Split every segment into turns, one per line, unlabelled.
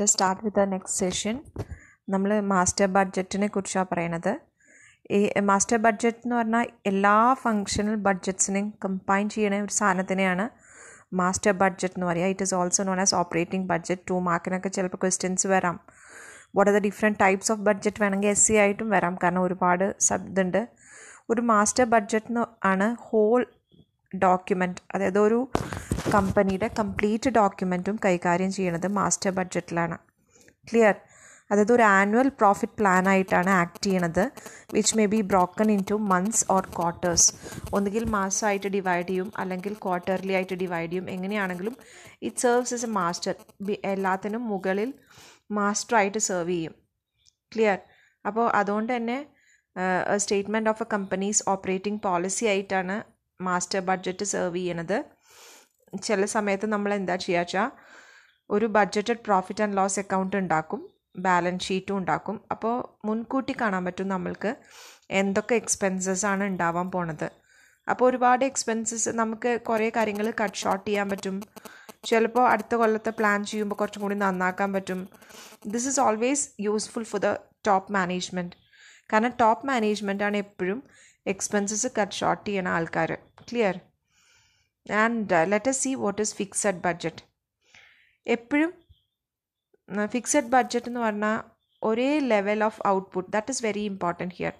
Let start with the next session നമ്മൾ master ബഡ്ജറ്റിനെ കുറിച്ചാണ് പറയണത് ഈ മാസ്റ്റർ ബഡ്ജറ്റ് എന്ന് പറഞ്ഞാൽ എല്ലാ ഫങ്ഷണൽ ബഡ്ജറ്റ്സിനെയും കമ്പൈൻ ചെയ്യണ ഒരു സാധനത്തിനെയാണ് മാസ്റ്റർ ബഡ്ജറ്റ് എന്ന് പറയുക it is also known as operating budget two മാർക്കിനൊക്കെ ചിലപ്പോൾ ക്വസ്റ്റ്യൻസ് വരാം what are the different types of budget വേണമെങ്കിൽ എസ് സി ആയിട്ടും വരാം കാരണം ഒരുപാട് സബ് ഇതുണ്ട് ഒരു മാസ്റ്റർ ബഡ്ജറ്റ് ആണ് ഹോൾ ഡോക്യുമെൻറ്റ് അതായത് ഒരു കമ്പനിയുടെ കംപ്ലീറ്റ് ഡോക്യുമെൻറ്റും കൈകാര്യം ചെയ്യണത് മാസ്റ്റർ ബഡ്ജറ്റിലാണ് ക്ലിയർ അതായത് ഒരു ആനുവൽ പ്രോഫിറ്റ് പ്ലാനായിട്ടാണ് ആക്ട് ചെയ്യണത് which may be broken into months or quarters ഒന്നുകിൽ മാസമായിട്ട് ഡിവൈഡ് ചെയ്യും അല്ലെങ്കിൽ ക്വാർട്ടർലി ആയിട്ട് ഡിവൈഡ് ചെയ്യും എങ്ങനെയാണെങ്കിലും it serves as a master എല്ലാത്തിനും മുകളിൽ മാസ്റ്ററായിട്ട് സെർവ് ചെയ്യും ക്ലിയർ അപ്പോൾ അതുകൊണ്ട് തന്നെ statement of a company's operating policy ആയിട്ടാണ് മാസ്റ്റർ ബഡ്ജറ്റ് സെർവ് ചെയ്യണത് ചില സമയത്ത് നമ്മൾ എന്താ ചെയ്യുക വെച്ചാൽ ഒരു budgeted profit and loss account ഉണ്ടാക്കും ബാലൻസ് ഷീറ്റും ഉണ്ടാക്കും അപ്പോൾ മുൻകൂട്ടി കാണാൻ പറ്റും നമ്മൾക്ക് എന്തൊക്കെ എക്സ്പെൻസസ് ആണ് ഉണ്ടാവാൻ പോണത് അപ്പോൾ ഒരുപാട് എക്സ്പെൻസസ് നമുക്ക് കുറേ കാര്യങ്ങൾ കട്ട് ഷോർട്ട് ചെയ്യാൻ പറ്റും ചിലപ്പോൾ അടുത്ത കൊല്ലത്തെ പ്ലാൻ ചെയ്യുമ്പോൾ കുറച്ചും കൂടി നന്നാക്കാൻ പറ്റും this is always useful for the top management കാരണം ടോപ്പ് മാനേജ്മെൻറ്റാണ് എപ്പോഴും എക്സ്പെൻസസ് കട്ട് ഷോർട്ട് ചെയ്യണ ആൾക്കാർ clear and let's see what is fixed budget എപ്പോഴും ഫിക്സഡ് ബഡ്ജറ്റ് എന്ന് പറഞ്ഞാൽ ഒരേ level of output that is very important here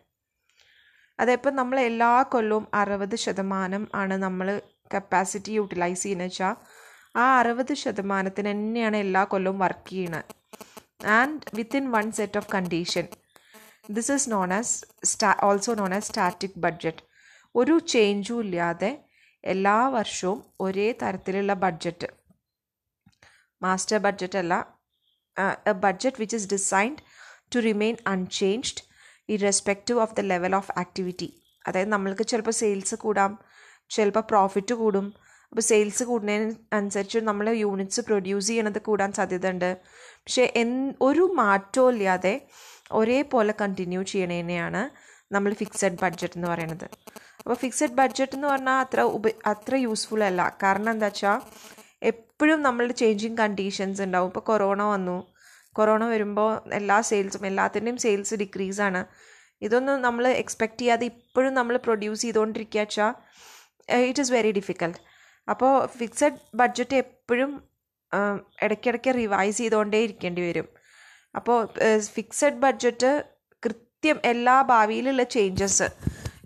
അതിപ്പോൾ നമ്മൾ എല്ലാ കൊല്ലവും അറുപത് ശതമാനം ആണ് നമ്മൾ കപ്പാസിറ്റി യൂട്ടിലൈസ് ചെയ്യുന്നത് വെച്ചാൽ ആ അറുപത് ശതമാനത്തിന് തന്നെയാണ് എല്ലാ കൊല്ലവും വർക്ക് ചെയ്യുന്നത് and within one set of condition this is known as സ്റ്റാ also known as static budget ഒരു ചേഞ്ചും ഇല്ലാതെ എല്ലാ വർഷവും ഒരേ തരത്തിലുള്ള ബഡ്ജറ്റ് മാസ്റ്റർ ബഡ്ജറ്റ് അല്ല a budget which is designed to remain unchanged respective of the level of activity അതായത് നമ്മൾക്ക് ചിലപ്പോൾ സെയിൽസ് കൂടാം ചിലപ്പോൾ പ്രോഫിറ്റ് കൂടും അപ്പോൾ സെയിൽസ് കൂടുന്നതിന് അനുസരിച്ച് നമ്മൾ യൂണിറ്റ്സ് പ്രൊഡ്യൂസ് ചെയ്യണത് കൂടാൻ സാധ്യതയുണ്ട് പക്ഷേ എൻ ഒരു മാറ്റവും ഇല്ലാതെ ഒരേപോലെ കണ്ടിന്യൂ ചെയ്യണേനെയാണ് നമ്മൾ ഫിക്സഡ് ബഡ്ജറ്റ് എന്ന് പറയുന്നത് അപ്പോൾ ഫിക്സഡ് ബഡ്ജറ്റ് എന്ന് പറഞ്ഞാൽ അത്ര ഉപ അത്ര യൂസ്ഫുൾ അല്ല കാരണം എന്താ വെച്ചാൽ എപ്പോഴും നമ്മളുടെ ചേഞ്ചിങ് കണ്ടീഷൻസ് ഉണ്ടാവും ഇപ്പോൾ കൊറോണ വന്നു കൊറോണ വരുമ്പോൾ എല്ലാ സെയിൽസും എല്ലാത്തിൻ്റെയും സെയിൽസ് ഡിക്രീസാണ് ഇതൊന്നും നമ്മൾ എക്സ്പെക്റ്റ് ചെയ്യാതെ ഇപ്പോഴും നമ്മൾ പ്രൊഡ്യൂസ് ചെയ്തുകൊണ്ടിരിക്കുക വെച്ചാൽ ഇറ്റ് ഈസ് വെരി ഡിഫിക്കൽട്ട് അപ്പോൾ ഫിക്സഡ് ബഡ്ജറ്റ് എപ്പോഴും ഇടയ്ക്കിടയ്ക്ക് റിവൈസ് ചെയ്തുകൊണ്ടേ ഇരിക്കേണ്ടി വരും അപ്പോൾ ഫിക്സഡ് ബഡ്ജറ്റ് കൃത്യം എല്ലാ ഭാവിയിലുള്ള ചേഞ്ചസ്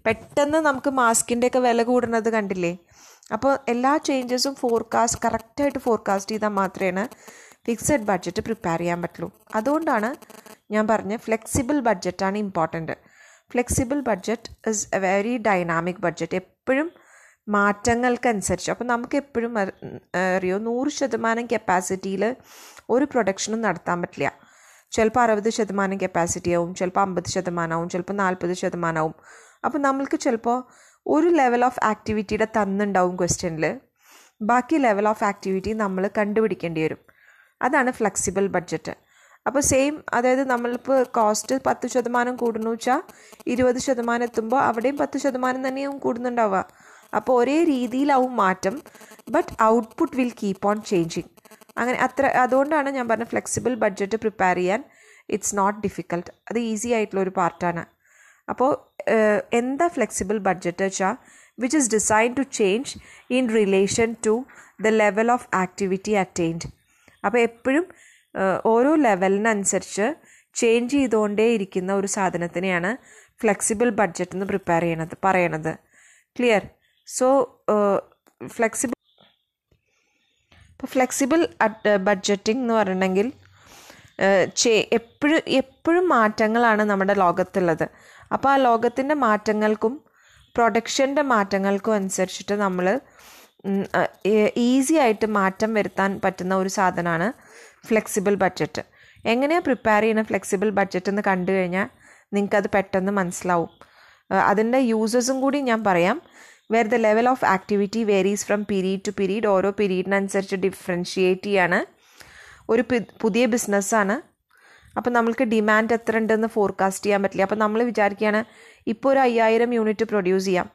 പെട്ടെന്ന് നമുക്ക് മാസ്കിൻ്റെ ഒക്കെ വില കൂടുന്നത് കണ്ടില്ലേ അപ്പോൾ എല്ലാ ചേഞ്ചസും ഫോർകാസ്റ്റ് കറക്റ്റായിട്ട് ഫോർകാസ്റ്റ് ചെയ്താൽ മാത്രമേ ഫിക്സഡ് ബഡ്ജറ്റ് പ്രിപ്പയർ ചെയ്യാൻ പറ്റുള്ളൂ അതുകൊണ്ടാണ് ഞാൻ പറഞ്ഞ ഫ്ലെക്സിബിൾ ബഡ്ജറ്റാണ് important flexible budget is a very dynamic budget എപ്പോഴും മാറ്റങ്ങൾക്കനുസരിച്ച് അപ്പോൾ നമുക്ക് എപ്പോഴും അറിയോ നൂറ് ശതമാനം കപ്പാസിറ്റിയിൽ ഒരു പ്രൊഡക്ഷനും നടത്താൻ പറ്റില്ല ചിലപ്പോൾ അറുപത് ശതമാനം കപ്പാസിറ്റി ആവും ചിലപ്പോൾ അമ്പത് ശതമാനമാവും ചിലപ്പോൾ നാൽപ്പത് ശതമാനമാവും അപ്പോൾ നമ്മൾക്ക് ചിലപ്പോൾ ഒരു ലെവൽ ഓഫ് ആക്ടിവിറ്റിയുടെ തന്നുണ്ടാവും ക്വസ്റ്റ്യനിൽ ബാക്കി ലെവൽ ഓഫ് ആക്ടിവിറ്റി നമ്മൾ കണ്ടുപിടിക്കേണ്ടി വരും അതാണ് ഫ്ലെക്സിബിൾ ബഡ്ജറ്റ് അപ്പോൾ സെയിം അതായത് നമ്മളിപ്പോൾ കോസ്റ്റ് പത്ത് ശതമാനം കൂടുന്നു വെച്ചാൽ ഇരുപത് ശതമാനം എത്തുമ്പോൾ അവിടെയും പത്ത് ശതമാനം തന്നെയും കൂടുന്നുണ്ടാവുക അപ്പോൾ ഒരേ രീതിയിലാവും മാറ്റം but output will keep on changing അങ്ങനെ അത്ര അതുകൊണ്ടാണ് ഞാൻ പറഞ്ഞത് ഫ്ലെക്സിബിൾ ബഡ്ജറ്റ് പ്രിപ്പയർ ചെയ്യാൻ ഇറ്റ്സ് നോട്ട് ഡിഫിക്കൽട്ട് അത് ഈസി ആയിട്ടുള്ള ഒരു പാർട്ടാണ് അപ്പോൾ എന്താ ഫ്ലെക്സിബിൾ ബഡ്ജറ്റ് വെച്ചാൽ which is design to change in relation to the level of activity attained അപ്പോൾ എപ്പോഴും ഓരോ ലെവലിനനുസരിച്ച് ചേഞ്ച് ചെയ്തുകൊണ്ടേ ഇരിക്കുന്ന ഒരു സാധനത്തിനെയാണ് ഫ്ലെക്സിബിൾ ബഡ്ജറ്റ് എന്ന് പ്രിപ്പയർ ചെയ്യണത് പറയണത് ക്ലിയർ സോ ഫ്ലെക്സിബിൾ ഇപ്പോൾ ഫ്ലെക്സിബിൾ ബഡ്ജറ്റിംഗ് എന്ന് പറഞ്ഞിട്ടുണ്ടെങ്കിൽ ചേ എപ്പോഴും എപ്പോഴും മാറ്റങ്ങളാണ് നമ്മുടെ ലോകത്തുള്ളത് അപ്പോൾ ആ ലോകത്തിൻ്റെ മാറ്റങ്ങൾക്കും പ്രൊഡക്ഷൻ്റെ മാറ്റങ്ങൾക്കും അനുസരിച്ചിട്ട് നമ്മൾ ഈസി ആയിട്ട് മാറ്റം വരുത്താൻ പറ്റുന്ന ഒരു സാധനമാണ് ഫ്ലെക്സിബിൾ ബഡ്ജറ്റ് എങ്ങനെയാണ് പ്രിപ്പയർ ചെയ്യുന്ന ഫ്ലെക്സിബിൾ ബഡ്ജറ്റ് എന്ന് കണ്ടു കഴിഞ്ഞാൽ നിങ്ങൾക്കത് പെട്ടെന്ന് മനസ്സിലാവും അതിൻ്റെ യൂസസും കൂടി ഞാൻ പറയാം where the level of activity varies from period to period ഓരോ പീരീഡിനനുസരിച്ച് ഡിഫറൻഷിയേറ്റ് ചെയ്യാണ് ഒരു പുതിയ ബിസിനസ്സാണ് അപ്പം നമ്മൾക്ക് ഡിമാൻഡ് എത്ര ഉണ്ടെന്ന് ഫോർകാസ്റ്റ് ചെയ്യാൻ പറ്റില്ല അപ്പം നമ്മൾ വിചാരിക്കുകയാണ് ഇപ്പോൾ ഒരു അയ്യായിരം യൂണിറ്റ് പ്രൊഡ്യൂസ് ചെയ്യാം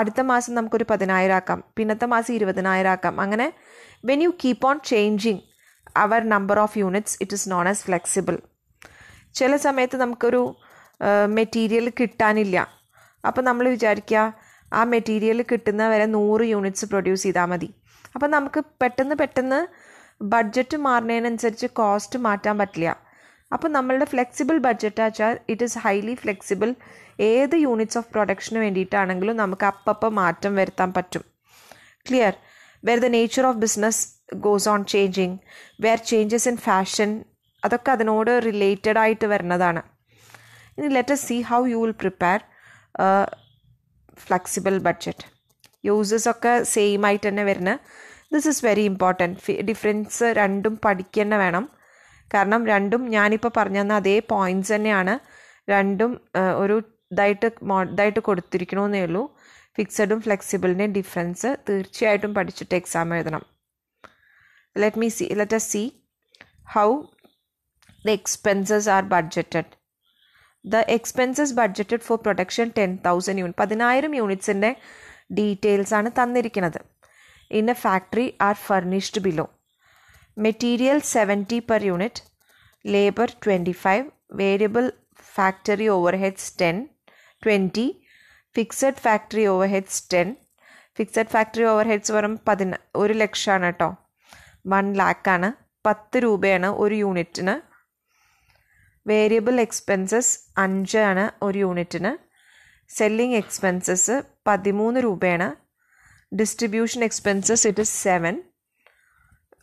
അടുത്ത മാസം നമുക്കൊരു പതിനായിരം ആക്കാം പിന്നത്തെ മാസം ഇരുപതിനായിരം ആക്കാം അങ്ങനെ when you keep on changing our number of units it is known as flexible ചില സമയത്ത് നമുക്കൊരു മെറ്റീരിയൽ കിട്ടാനില്ല അപ്പം നമ്മൾ വിചാരിക്കുക ആ മെറ്റീരിയൽ കിട്ടുന്ന വരെ നൂറ് യൂണിറ്റ്സ് പ്രൊഡ്യൂസ് ചെയ്താൽ മതി അപ്പം നമുക്ക് പെട്ടെന്ന് പെട്ടെന്ന് ബഡ്ജറ്റ് മാറുന്നതിനനുസരിച്ച് കോസ്റ്റ് മാറ്റാൻ പറ്റില്ല അപ്പോൾ നമ്മളുടെ ഫ്ലെക്സിബിൾ ബഡ്ജറ്റ് വെച്ചാൽ ഇറ്റ് ഈസ് ഹൈലി ഫ്ലെക്സിബിൾ ഏത് യൂണിറ്റ്സ് ഓഫ് പ്രൊഡക്ഷന് വേണ്ടിയിട്ടാണെങ്കിലും നമുക്ക് അപ്പപ്പം മാറ്റം വരുത്താൻ പറ്റും clear where the nature of business goes on changing where changes in fashion അതൊക്കെ അതിനോട് റിലേറ്റഡ് ആയിട്ട് വരുന്നതാണ് ഇനി let see how you will prepare flexible budget uses ഒക്കെ സെയിം ആയിട്ട് തന്നെ വരുന്നത് this is very important difference രണ്ടും പഠിക്കന്നെ വേണം കാരണം രണ്ടും ഞാനിപ്പോൾ പറഞ്ഞു തന്ന അതേ പോയിൻറ്റ്സ് തന്നെയാണ് രണ്ടും ഒരു ഇതായിട്ട് മോ ഇതായിട്ട് കൊടുത്തിരിക്കണമെന്നേ ഉള്ളൂ ഫിക്സഡും ഫ്ലെക്സിബിളിൻ്റെയും ഡിഫറൻസ് തീർച്ചയായിട്ടും പഠിച്ചിട്ട് എക്സാം എഴുതണം let me see let's see how the expenses are budgeted the expenses budgeted for production ten thousand unit പതിനായിരം യൂണിറ്റ്സിൻ്റെ ഡീറ്റെയിൽസാണ് തന്നിരിക്കുന്നത് in a factory are furnished below. Material 70 per unit, labor 25, variable factory overheads 10, 20, fixed factory overheads ten fixed factory overheads വെറും പതിന ഒരു ലക്ഷമാണ് കേട്ടോ one ലാക്കാണ് പത്ത് രൂപയാണ് ഒരു യൂണിറ്റിന് വേരിയബിൾ എക്സ്പെൻസസ് അഞ്ചാണ് ഒരു യൂണിറ്റിന് സെല്ലിംഗ് എക്സ്പെൻസസ് പതിമൂന്ന് രൂപയാണ് distribution expenses it is 7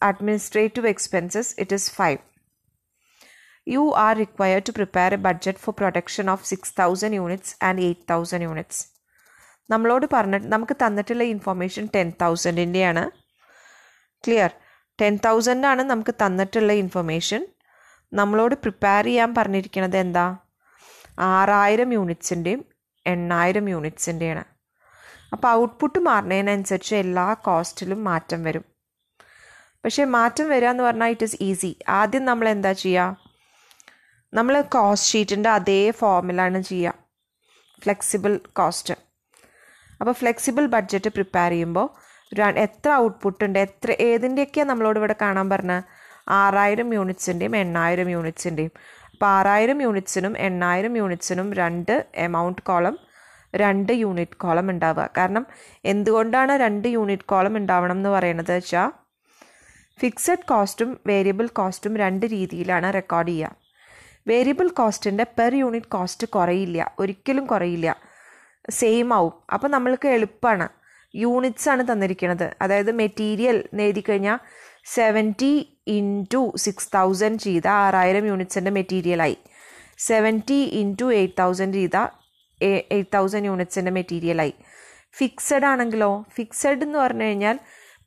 administrative expenses it is 5 you are required to prepare a budget for production of 6000 units and 8000 units നമ്മളോട് പറഞ്ഞിട്ട് നമുക്ക് തന്നിട്ടുള്ള ഇൻഫർമേഷൻ ടെൻ തൗസൻഡിൻ്റെയാണ് ക്ലിയർ ടെൻ തൗസൻഡാണ് നമുക്ക് തന്നിട്ടുള്ള ഇൻഫർമേഷൻ നമ്മളോട് പ്രിപ്പയർ ചെയ്യാൻ പറഞ്ഞിരിക്കുന്നത് എന്താ ആറായിരം യൂണിറ്റ്സിൻ്റെയും എണ്ണായിരം യൂണിറ്റ്സിൻ്റെയാണ് അപ്പോൾ ഔട്ട്പുട്ട് മാറുന്നതിനനുസരിച്ച് എല്ലാ കോസ്റ്റിലും മാറ്റം വരും പക്ഷേ മാറ്റം വരിക എന്ന് പറഞ്ഞാൽ ഇറ്റ് ഈസ് ഈസി ആദ്യം നമ്മൾ എന്താ ചെയ്യുക നമ്മൾ കോസ്റ്റ് ഷീറ്റിൻ്റെ അതേ ഫോമിലാണ് ചെയ്യുക ഫ്ലെക്സിബിൾ കോസ്റ്റ് അപ്പോൾ ഫ്ലെക്സിബിൾ ബഡ്ജറ്റ് പ്രിപ്പയർ ചെയ്യുമ്പോൾ എത്ര ഔട്ട്പുട്ട് ഉണ്ട് എത്ര ഏതിൻ്റെയൊക്കെയാണ് നമ്മളോട് ഇവിടെ കാണാൻ പറഞ്ഞത് ആറായിരം യൂണിറ്റ്സിൻ്റെയും എണ്ണായിരം യൂണിറ്റ്സിൻ്റെയും അപ്പോൾ ആറായിരം യൂണിറ്റ്സിനും എണ്ണായിരം യൂണിറ്റ്സിനും രണ്ട് എമൗണ്ട് കോളം രണ്ട് യൂണിറ്റ് കോളം ഉണ്ടാവുക കാരണം എന്തുകൊണ്ടാണ് രണ്ട് യൂണിറ്റ് കോളം ഉണ്ടാവണം എന്ന് പറയുന്നത് വെച്ചാൽ ഫിക്സഡ് കോസ്റ്റും വേരിയബിൾ കോസ്റ്റും രണ്ട് രീതിയിലാണ് റെക്കോർഡ് ചെയ്യുക വേരിയബിൾ കോസ്റ്റിൻ്റെ പെർ യൂണിറ്റ് കോസ്റ്റ് കുറയില്ല ഒരിക്കലും കുറയില്ല സെയിം ആവും അപ്പോൾ നമ്മൾക്ക് എളുപ്പമാണ് യൂണിറ്റ്സ് ആണ് തന്നിരിക്കുന്നത് അതായത് മെറ്റീരിയൽ നേടി കഴിഞ്ഞാൽ സെവൻറ്റി ഇൻറ്റു സിക്സ് തൗസൻഡ് ചെയ്ത ആറായിരം യൂണിറ്റ്സിൻ്റെ മെറ്റീരിയലായി സെവൻറ്റി ഇൻറ്റു എയ്റ്റ് തൗസൻഡ് ചെയ്ത എയ്റ്റ് തൗസൻഡ് യൂണിറ്റ്സിൻ്റെ മെറ്റീരിയലായി ഫിക്സഡ് ആണെങ്കിലോ ഫിക്സഡ് എന്ന് പറഞ്ഞു കഴിഞ്ഞാൽ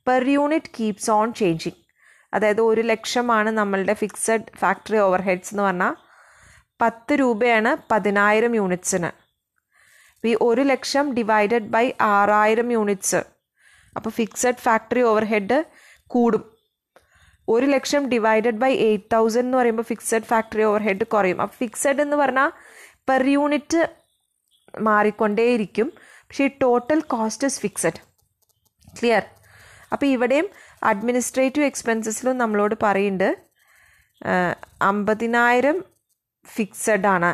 per unit keeps on changing അതായത് ഒരു ലക്ഷമാണ് നമ്മളുടെ ഫിക്സഡ് ഫാക്ടറി ഓവർ ഹെഡ്സ് എന്ന് പറഞ്ഞാൽ പത്ത് രൂപയാണ് പതിനായിരം യൂണിറ്റ്സിന് ഈ ഒരു ലക്ഷം ഡിവൈഡഡ് ബൈ ആറായിരം യൂണിറ്റ്സ് അപ്പോൾ ഫിക്സഡ് ഫാക്ടറി ഓവർ ഹെഡ് കൂടും ഒരു ലക്ഷം ഡിവൈഡഡ് ബൈ എയ്റ്റ് തൗസൻഡ് എന്ന് പറയുമ്പോൾ ഫിക്സഡ് ഫാക്ടറി ഓവർ ഹെഡ് കുറയും അപ്പോൾ ഫിക്സഡ് എന്ന് പറഞ്ഞാൽ പെർ യൂണിറ്റ് മാറിക്കൊണ്ടേയിരിക്കും പക്ഷേ ഈ total cost is fixed clear അപ്പോൾ ഇവിടെയും അഡ്മിനിസ്ട്രേറ്റീവ് എക്സ്പെൻസസിലും നമ്മളോട് പറയുന്നുണ്ട് അമ്പതിനായിരം ഫിക്സഡ് ആണ്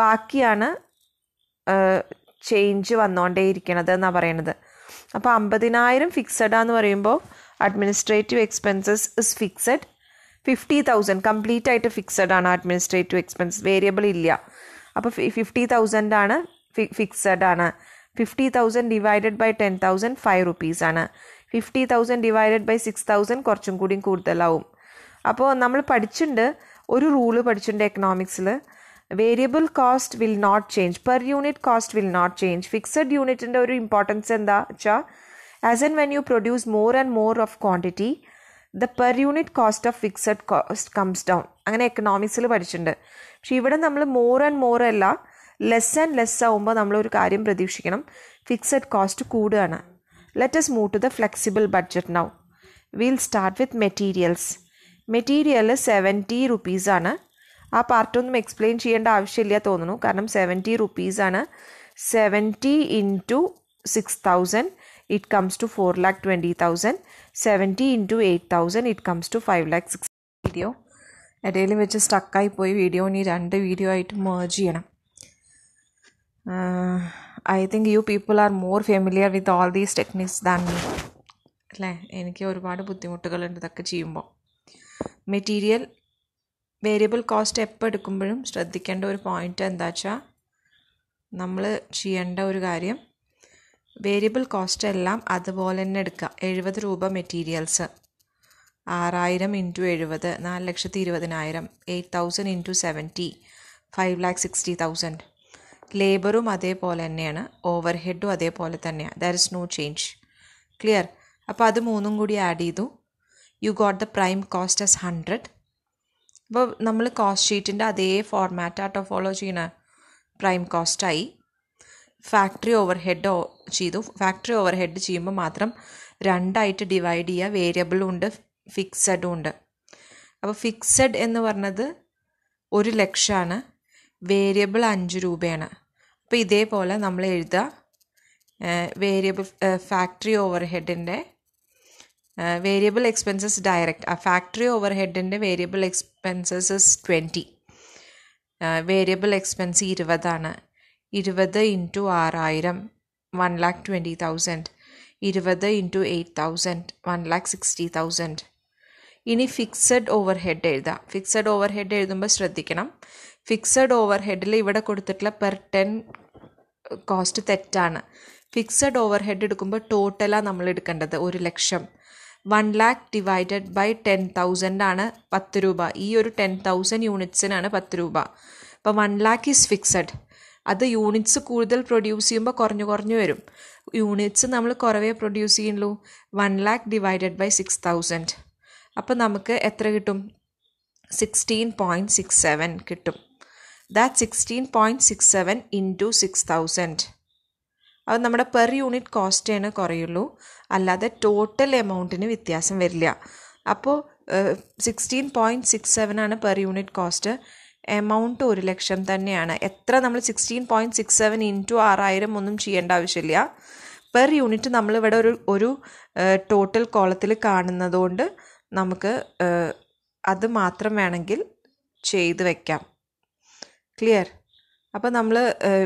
ബാക്കിയാണ് ചേഞ്ച് വന്നുകൊണ്ടേയിരിക്കണത് എന്നാണ് പറയണത് അപ്പോൾ അമ്പതിനായിരം ഫിക്സഡാന്ന് പറയുമ്പോൾ administrative expenses is fixed fifty thousand complete ആയിട്ട് ഫിക്സഡ് ആണ് അഡ്മിനിസ്ട്രേറ്റീവ് എക്സ്പെൻസ് വേരിയബിൾ ഇല്ല അപ്പോൾ ഫിഫ്റ്റി തൗസൻഡ് ആണ് ഫിക്സഡ് ആണ് fifty thousand divided by ten thousand five rupees ആണ് fifty thousand divided by six thousand കുറച്ചും കൂടി കൂടുതലാവും അപ്പോൾ നമ്മൾ പഠിച്ചിട്ടുണ്ട് ഒരു റൂള് പഠിച്ചിട്ടുണ്ട് എക്കണോമിക്സിൽ variable cost will not change per unit cost will not change fixed യൂണിറ്റിൻ്റെ ഒരു ഇമ്പോർട്ടൻസ് എന്താ വെച്ചാൽ as and when U produce more and more of quantity the per unit cost of fixed cost comes down അങ്ങനെ എക്കണോമിക്സിൽ പഠിച്ചിട്ടുണ്ട് പക്ഷെ ഇവിടെ നമ്മൾ മോർ ആൻഡ് മോർ അല്ല ലെസ് ആൻഡ് ലെസ് ആവുമ്പോൾ നമ്മളൊരു കാര്യം പ്രതീക്ഷിക്കണം ഫിക്സഡ് കോസ്റ്റ് കൂടുകയാണ് let's move to the flexible budget now will start with materials material seventy റുപ്പീസാണ് ആ പാർട്ടൊന്നും എക്സ്പ്ലെയിൻ ചെയ്യേണ്ട ആവശ്യമില്ല തോന്നുന്നു കാരണം സെവൻറ്റി റുപ്പീസാണ് seventy into six thousand it comes to 4 lakh 20,000 70 into 8,000 it comes to 5 lakh 60 video ഇടയിൽ വെച്ച് സ്റ്റക്കായി പോയി വീഡിയോ ഇനി രണ്ട് വീഡിയോ ആയിട്ട് മേർജ് ചെയ്യണം I think you people are more familiar with all these techniques than me അല്ലേ എനിക്ക് ഒരുപാട് ബുദ്ധിമുട്ടുകളുണ്ട് ഇതൊക്കെ ചെയ്യുമ്പോൾ മെറ്റീരിയൽ വേരിയബിൾ കോസ്റ്റ് എപ്പോൾ എടുക്കുമ്പോഴും ശ്രദ്ധിക്കേണ്ട ഒരു പോയിൻ്റ് എന്താ വെച്ചാൽ നമ്മൾ ചെയ്യേണ്ട ഒരു കാര്യം വേരിയബിൾ കോസ്റ്റ് എല്ലാം അതുപോലെ തന്നെ എടുക്കുക എഴുപത് രൂപ മെറ്റീരിയൽസ് ആറായിരം ഇൻറ്റു എഴുപത് നാല് ലക്ഷത്തി ഇരുപതിനായിരം eight thousand into seventy five lakh sixty thousand ലേബറും അതേപോലെ തന്നെയാണ് ഓവർ ഹെഡും അതേപോലെ തന്നെയാണ് there is no change clear അപ്പോൾ അത് മൂന്നും കൂടി ആഡ് ചെയ്തു you got the prime cost as hundred അപ്പോൾ നമ്മൾ കോസ്റ്റ് ഷീറ്റിൻ്റെ അതേ ഫോർമാറ്റ് ആട്ടോ ഫോളോ ചെയ്യണ പ്രൈം കോസ്റ്റായി ഫാക്ടറി ഓവർ ഹെഡ് ചെയ്തു ഫാക്ടറി ഓവർ ഹെഡ് ചെയ്യുമ്പോൾ മാത്രം രണ്ടായിട്ട് ഡിവൈഡ് ചെയ്യുക വേരിയബിളും ഉണ്ട് ഫിക്സഡും ഉണ്ട് അപ്പോൾ ഫിക്സഡ് എന്ന് പറഞ്ഞത് ഒരു ലക്ഷമാണ് വേരിയബിൾ അഞ്ച് രൂപയാണ് അപ്പോൾ ഇതേപോലെ നമ്മൾ എഴുതുക വേരിയബിൾ ഫാക്ടറി ഓവർ ഹെഡിൻ്റെ വേരിയബിൾ എക്സ്പെൻസസ് ഡയറക്റ്റ് ആ ഫാക്ടറി ഓവർ ഹെഡിൻ്റെ variable expenses twenty variable expense ഇരുപതാണ് ഇരുപത് ഇൻറ്റു ആറായിരം വൺ ലാക്ക് ട്വൻറ്റി തൗസൻഡ് ഇരുപത് into eight thousand one lakh sixty thousand ഇനി ഫിക്സഡ് ഓവർ ഹെഡ് എഴുതാം ഫിക്സഡ് ഓവർ ഹെഡ് എഴുതുമ്പോൾ ശ്രദ്ധിക്കണം ഫിക്സഡ് ഓവർ ഹെഡിൽ ഇവിടെ കൊടുത്തിട്ടുള്ള പെർ ടെൻ കോസ്റ്റ് തെറ്റാണ് ഫിക്സഡ് ഓവർ ഹെഡ് എടുക്കുമ്പോൾ ടോട്ടലാണ് നമ്മൾ എടുക്കേണ്ടത് ഒരു ലക്ഷം one lakh divided by ten thousand ആണ് പത്ത് രൂപ ഈ ഒരു ടെൻ തൗസൻഡ് യൂണിറ്റ്സിനാണ് പത്ത് രൂപ അപ്പോൾ വൺ ലാക്ക് ഈസ് ഫിക്സഡ് അത് യൂണിറ്റ്സ് കൂടുതൽ പ്രൊഡ്യൂസ് ചെയ്യുമ്പോൾ കുറഞ്ഞു കുറഞ്ഞു വരും യൂണിറ്റ്സ് നമ്മൾ കുറവേ പ്രൊഡ്യൂസ് ചെയ്യുള്ളൂ one lakh divided by six thousand അപ്പോൾ നമുക്ക് എത്ര കിട്ടും സിക്സ്റ്റീൻ പോയിൻറ്റ് സിക്സ് സെവൻ കിട്ടും that sixteen point six seven into six thousand അത് നമ്മുടെ പെർ യൂണിറ്റ് കോസ്റ്റാണ് കുറയുള്ളൂ അല്ലാതെ ടോട്ടൽ എമൗണ്ടിന് വ്യത്യാസം വരില്ല അപ്പോൾ സിക്സ്റ്റീൻ പോയിൻറ്റ് സിക്സ് സെവൻ ആണ് പെർ യൂണിറ്റ് കോസ്റ്റ് എമൗണ്ട് ഒരു ലക്ഷം തന്നെയാണ് എത്ര നമ്മൾ sixteen point six seven into ആറായിരം ഒന്നും ചെയ്യേണ്ട ആവശ്യമില്ല പെർ യൂണിറ്റ് നമ്മളിവിടെ ഒരു ഒരു ടോട്ടൽ കോളത്തിൽ കാണുന്നതുകൊണ്ട് നമുക്ക് അത് മാത്രം വേണമെങ്കിൽ ചെയ്ത് വയ്ക്കാം ക്ലിയർ അപ്പോൾ നമ്മൾ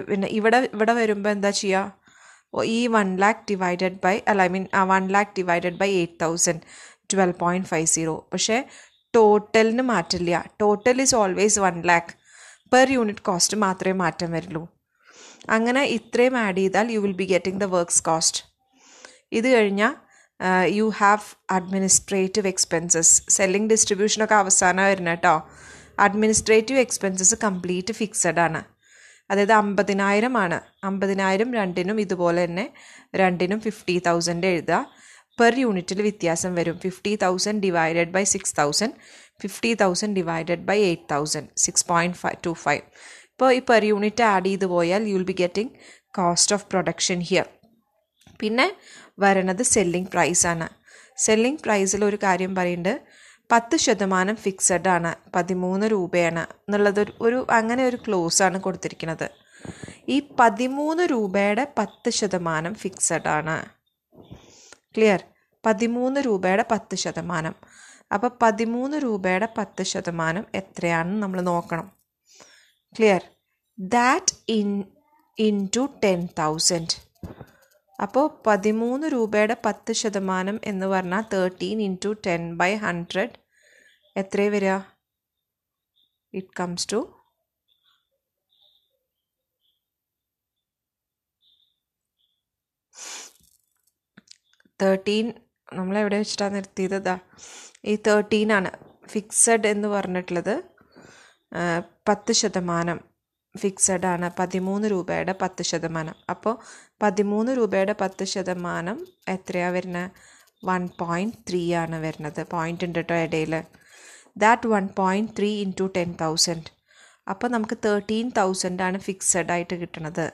പിന്നെ ഇവിടെ ഇവിടെ വരുമ്പോൾ എന്താ ചെയ്യുക ഈ വൺ ലാക്ക് ഡിവൈഡഡ് ബൈ അല്ല I mean one lakh divided by eight thousand twelve point five zero പക്ഷേ ടോട്ടലിന് മാറ്റില്ല total is always one lakh per unit cost മാത്രമേ മാറ്റം വരുള്ളൂ അങ്ങനെ ഇത്രയും ആഡ് ചെയ്താൽ you will be getting the works cost ഇത് കഴിഞ്ഞാൽ you have administrative expenses selling ഡിസ്ട്രിബ്യൂഷനൊക്കെ അവസാനം വരുന്ന കേട്ടോ അഡ്മിനിസ്ട്രേറ്റീവ് എക്സ്പെൻസസ് കംപ്ലീറ്റ് ഫിക്സഡ് ആണ് അതായത് അമ്പതിനായിരം ആണ് അമ്പതിനായിരം രണ്ടിനും ഇതുപോലെ തന്നെ രണ്ടിനും ഫിഫ്റ്റി തൗസൻഡ് എഴുതുക പെർ യൂണിറ്റിൽ വ്യത്യാസം വരും fifty thousand divided by six thousand fifty thousand divided by eight thousand six point five two five ഇപ്പോൾ ഈ പെർ യൂണിറ്റ് ആഡ് ചെയ്ത് പോയാൽ you will be getting cost of production here പിന്നെ വരണത് സെല്ലിംഗ് പ്രൈസ് ആണ് സെല്ലിംഗ് പ്രൈസിൽ ഒരു കാര്യം പറയുന്നുണ്ട് പത്ത് ശതമാനം ഫിക്സഡ് ആണ് പതിമൂന്ന് രൂപയാണ് എന്നുള്ളത് ഒരു അങ്ങനെ ഒരു ക്ലോസ് ആണ് കൊടുത്തിരിക്കുന്നത് ഈ പതിമൂന്ന് രൂപയുടെ പത്ത് ശതമാനം ഫിക്സഡ് ആണ് ക്ലിയർ പതിമൂന്ന് രൂപയുടെ പത്ത് ശതമാനം അപ്പോൾ പതിമൂന്ന് രൂപയുടെ പത്ത് ശതമാനം എത്രയാണെന്ന് നമ്മൾ നോക്കണം clear that in into ten thousand അപ്പോൾ പതിമൂന്ന് രൂപയുടെ പത്ത് ശതമാനം എന്ന് പറഞ്ഞാൽ thirteen into ten by hundred എത്രയാണ് വരിക ഇറ്റ് കംസ് ടു തേർട്ടീൻ നമ്മളെവിടെ വെച്ചിട്ടാണ് നിർത്തിയത് ദാ ഈ തേർട്ടീനാണ് ഫിക്സഡ് എന്ന് പറഞ്ഞിട്ടുള്ളത് പത്ത് ശതമാനം ഫിക്സഡ് ആണ് പതിമൂന്ന് രൂപയുടെ പത്ത് ശതമാനം അപ്പോൾ പതിമൂന്ന് രൂപയുടെ പത്ത് ശതമാനം എത്രയാണ് വരുന്നത് വൺ പോയിൻറ്റ് ത്രീ ആണ് വരുന്നത് പോയിൻ്റ് ഉണ്ട് കേട്ടോ ഇടയിൽ that one point three into ten thousand അപ്പോൾ നമുക്ക് തേർട്ടീൻ തൗസൻഡ് ആണ് ഫിക്സഡ് ആയിട്ട് കിട്ടുന്നത്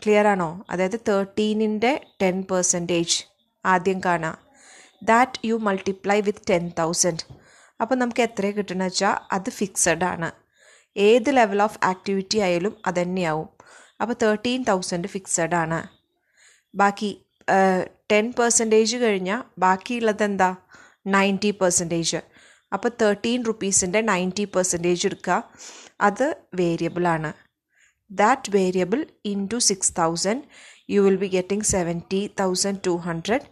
ക്ലിയർ ആണോ അതായത് തേർട്ടീനിൻ്റെ ടെൻ പെർസെൻറ്റേജ് ആദ്യം കാണാം that you multiply with ten thousand അപ്പോൾ നമുക്ക് എത്ര കിട്ടണമെന്ന് വെച്ചാൽ അത് ഫിക്സഡ് ആണ് ഏത് ലെവൽ ഓഫ് ആക്ടിവിറ്റി ആയാലും അതുതന്നെയാവും അപ്പോൾ തേർട്ടീൻ തൗസൻഡ് ഫിക്സഡ് ആണ് ബാക്കി ടെൻ പെർസെൻറ്റേജ് കഴിഞ്ഞാൽ ബാക്കിയുള്ളത് എന്താ നയൻറ്റി പെർസെൻറ്റേജ് അപ്പോൾ തേർട്ടീൻ റുപ്പീസിൻ്റെ നയൻറ്റി പെർസെൻറ്റേജ് എടുക്കുക അത് വേരിയബിളാണ് that variable into 6000 you will be getting 70200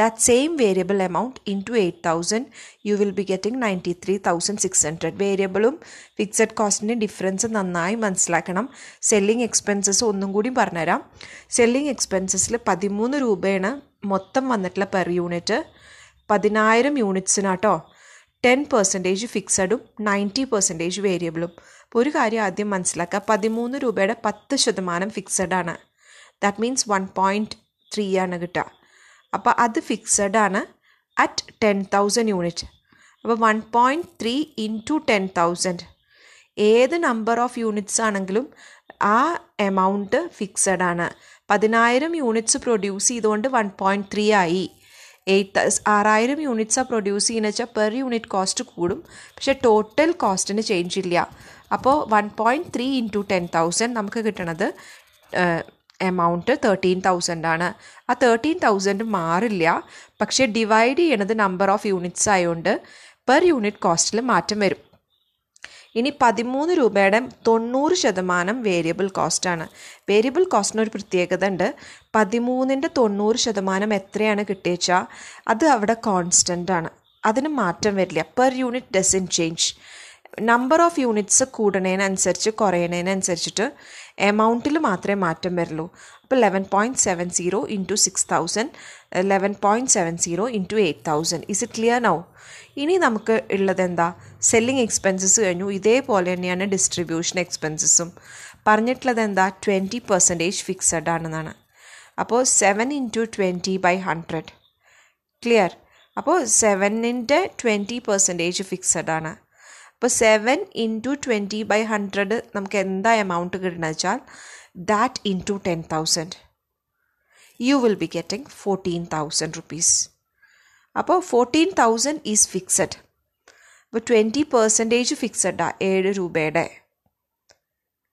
that same variable amount into 8000 you will be getting 93600 വേരിയബിളും ഫിക്സഡ് കോസ്റ്റിൻ്റെ ഡിഫറൻസ് നന്നായി മനസ്സിലാക്കണം സെല്ലിംഗ് എക്സ്പെൻസസ് ഒന്നും കൂടി പറഞ്ഞുതരാം സെല്ലിംഗ് എക്സ്പെൻസസിൽ പതിമൂന്ന് രൂപയാണ് മൊത്തം വന്നിട്ടുള്ള പെർ യൂണിറ്റ് പതിനായിരം യൂണിറ്റ്സിനാട്ടോ ടെൻ പെർസെൻറ്റേജ് ഫിക്സഡും നയൻറ്റി പെർസെൻറ്റേജ് വേരിയബിളും അപ്പോൾ ഒരു കാര്യം ആദ്യം മനസ്സിലാക്കുക പതിമൂന്ന് രൂപയുടെ പത്ത് ശതമാനം ഫിക്സഡ് ആണ് that means one point three ആണ് കിട്ടുക അപ്പോൾ അത് ഫിക്സഡ് ആണ് അറ്റ് ടെൻ തൗസൻഡ് യൂണിറ്റ് അപ്പോൾ one point three into ten thousand ഏത് നമ്പർ ഓഫ് യൂണിറ്റ്സ് ആണെങ്കിലും ആ എമൗണ്ട് ഫിക്സഡ് ആണ് പതിനായിരം യൂണിറ്റ്സ് പ്രൊഡ്യൂസ് ചെയ്തുകൊണ്ട് വൺ പോയിൻറ്റ് ത്രീ ആയി എയ്റ്റ് ആറായിരം യൂണിറ്റ്സാണ് പ്രൊഡ്യൂസ് ചെയ്യുന്നത് വെച്ചാൽ പെർ യൂണിറ്റ് കോസ്റ്റ് കൂടും പക്ഷേ ടോട്ടൽ കോസ്റ്റിന് ചേഞ്ച് ഇല്ല അപ്പോൾ one point three into ten thousand നമുക്ക് കിട്ടണത് എമൗണ്ട് തേർട്ടീൻ തൗസൻഡ് ആണ് ആ തേർട്ടീൻ തൗസൻഡ് മാറില്ല പക്ഷേ ഡിവൈഡ് ചെയ്യണത് നമ്പർ ഓഫ് യൂണിറ്റ്സ് ആയതുകൊണ്ട് പെർ യൂണിറ്റ് കോസ്റ്റിൽ മാറ്റം വരും ഇനി പതിമൂന്ന് രൂപയുടെ തൊണ്ണൂറ് ശതമാനം വേരിയബിൾ കോസ്റ്റാണ് വേരിയബിൾ കോസ്റ്റിനൊരു പ്രത്യേകത ഉണ്ട് പതിമൂന്നിൻ്റെ തൊണ്ണൂറ് ശതമാനം എത്രയാണ് കിട്ടിയച്ചാൽ അത് അവിടെ കോൺസ്റ്റൻ്റ് ആണ് അതിന് മാറ്റം വരില്ല per unit in change number of units കൂടണേനനുസരിച്ച് കുറയണേനനുസരിച്ചിട്ട് എമൗണ്ടിൽ മാത്രമേ മാറ്റം വരുള്ളൂ അപ്പോൾ eleven eleven point seven zero into six thousand point seven zero into eight thousand is it clear now ഇനി നമുക്ക് ഉള്ളത് എന്താ സെല്ലിങ് എക്സ്പെൻസസ് കഴിഞ്ഞു ഇതേപോലെ തന്നെയാണ് ഡിസ്ട്രിബ്യൂഷൻ എക്സ്പെൻസസും പറഞ്ഞിട്ടുള്ളത് എന്താ ട്വൻറ്റി പെർസെൻറ്റേജ് ഫിക്സഡ് ആണെന്നാണ് അപ്പോൾ seven into twenty by hundred clear അപ്പോൾ സെവനിൻ്റെ ട്വൻറ്റി പെർസെൻറ്റേജ് ഫിക്സഡ് ആണ് അപ്പോൾ seven into twenty by hundred നമുക്ക് എന്താ എമൗണ്ട് കിട്ടണമെന്ന് വെച്ചാൽ that into 10,000, you will be getting 14,000 rupees. About 14,000 is fixed. But 20 percent percentage fixed da 7 rupees.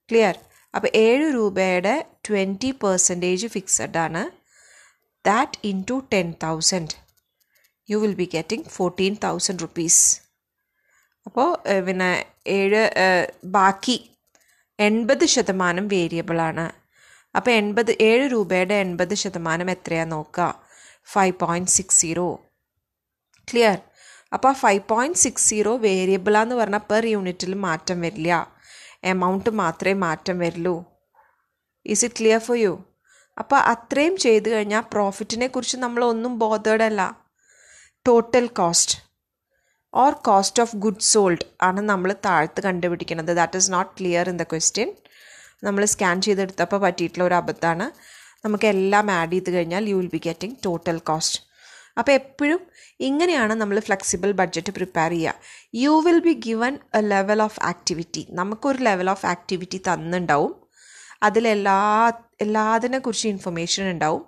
Clear? Ab 7 rupees 20 percentage fixed da na. That into 10,000. You will be getting 14,000 rupees. Apo, uh, when I add uh, baki എൺപത് ശതമാനം വേരിയബിളാണ് അപ്പോൾ എൺപത് ഏഴ് രൂപയുടെ എൺപത് ശതമാനം എത്രയാണ് നോക്കുക five point six zero clear അപ്പോൾ ഫൈവ് പോയിൻറ്റ് സിക്സ് സീറോ വേരിയബിളാന്ന് പറഞ്ഞാൽ പെർ യൂണിറ്റിൽ മാറ്റം വരില്ല എമൗണ്ട് മാത്രമേ മാറ്റം വരുള്ളൂ is it clear for you അപ്പോൾ അത്രയും ചെയ്തു കഴിഞ്ഞാൽ പ്രോഫിറ്റിനെ കുറിച്ച് നമ്മൾ ഒന്നും ബോധേഡല്ല total cost or cost of good sold ആണ് നമ്മൾ താഴ്ത്ത് കണ്ടുപിടിക്കുന്നത് that is not clear in the question നമ്മൾ സ്കാൻ ചെയ്തെടുത്തപ്പോൾ പറ്റിയിട്ടുള്ള ഒരു അബദ്ധമാണ് നമുക്ക് എല്ലാം ആഡ് ചെയ്ത് കഴിഞ്ഞാൽ you will be getting total cost അപ്പോൾ എപ്പോഴും ഇങ്ങനെയാണ് നമ്മൾ ഫ്ലെക്സിബിൾ ബഡ്ജറ്റ് പ്രിപ്പയർ ചെയ്യുക you will be given a level of activity നമുക്കൊരു ലെവൽ ഓഫ് ആക്ടിവിറ്റി തന്നിട്ടുണ്ടാവും അതിലെല്ലാ എല്ലാതിനെക്കുറിച്ച് ഇൻഫർമേഷൻ ഉണ്ടാവും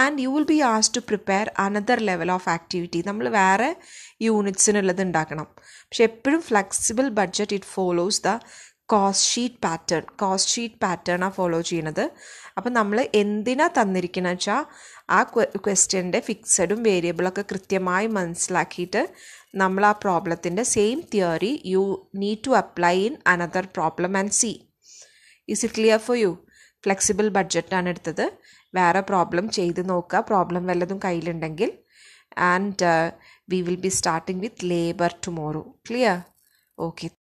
ആൻഡ് യു വിൽ ബി ആസ് to prepare another level of activity നമ്മൾ വേറെ യൂണിറ്റ്സിനുള്ളത് ഉണ്ടാക്കണം പക്ഷെ എപ്പോഴും flexible budget it follows the cost sheet pattern cost sheet പാറ്റേണാണ് ഫോളോ ചെയ്യണത് അപ്പം നമ്മൾ എന്തിനാ തന്നിരിക്കുന്നത് വെച്ചാൽ ആ ക്വസ്റ്റ്യൻ്റെ ഫിക്സഡും വേരിയബിളൊക്കെ കൃത്യമായി മനസ്സിലാക്കിയിട്ട് നമ്മൾ ആ പ്രോബ്ലത്തിൻ്റെ same theory you need to apply in another problem and see is it clear for you flexible ബഡ്ജറ്റാണ് എടുത്തത് വേറെ പ്രോബ്ലം ചെയ്ത് നോക്കുക പ്രോബ്ലം വല്ലതും കയ്യിലുണ്ടെങ്കിൽ and we will be starting with labour tomorrow clear okay